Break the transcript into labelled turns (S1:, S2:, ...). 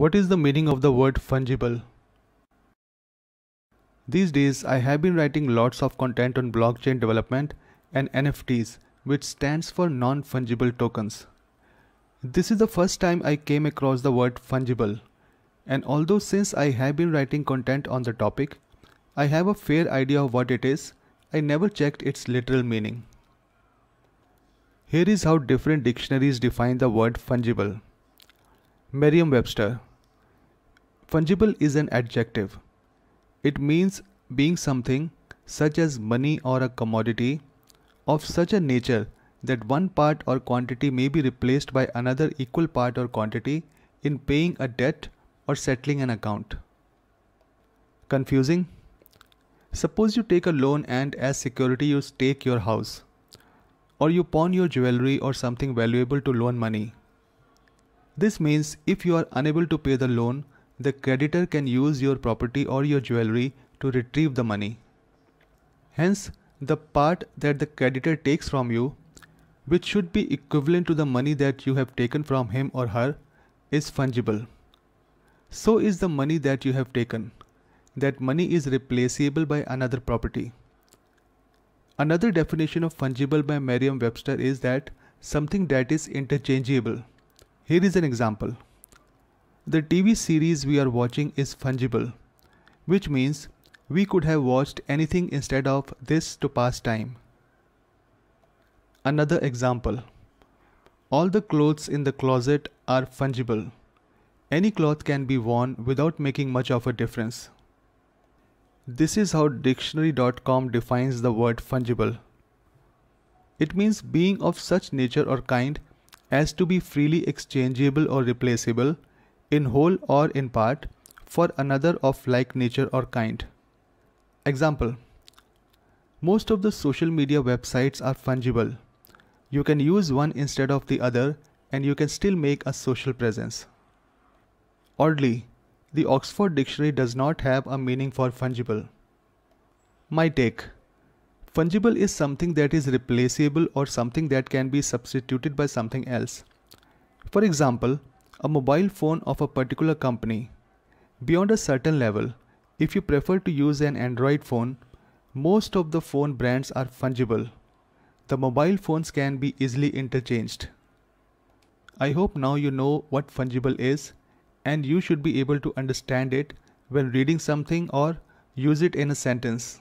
S1: What is the meaning of the word fungible? These days, I have been writing lots of content on blockchain development and NFTs, which stands for non fungible tokens. This is the first time I came across the word fungible, and although since I have been writing content on the topic, I have a fair idea of what it is, I never checked its literal meaning. Here is how different dictionaries define the word fungible Merriam Webster Fungible is an adjective. It means being something such as money or a commodity of such a nature that one part or quantity may be replaced by another equal part or quantity in paying a debt or settling an account. Confusing? Suppose you take a loan and as security you stake your house or you pawn your jewelry or something valuable to loan money. This means if you are unable to pay the loan the creditor can use your property or your jewelry to retrieve the money. Hence, the part that the creditor takes from you, which should be equivalent to the money that you have taken from him or her, is fungible. So is the money that you have taken. That money is replaceable by another property. Another definition of fungible by Merriam Webster is that something that is interchangeable. Here is an example. The TV series we are watching is fungible, which means we could have watched anything instead of this to pass time. Another example All the clothes in the closet are fungible. Any cloth can be worn without making much of a difference. This is how dictionary.com defines the word fungible. It means being of such nature or kind as to be freely exchangeable or replaceable in whole or in part, for another of like nature or kind. Example Most of the social media websites are fungible. You can use one instead of the other and you can still make a social presence. Oddly, the Oxford Dictionary does not have a meaning for fungible. My take Fungible is something that is replaceable or something that can be substituted by something else. For example, a mobile phone of a particular company. Beyond a certain level, if you prefer to use an Android phone, most of the phone brands are fungible. The mobile phones can be easily interchanged. I hope now you know what fungible is and you should be able to understand it when reading something or use it in a sentence.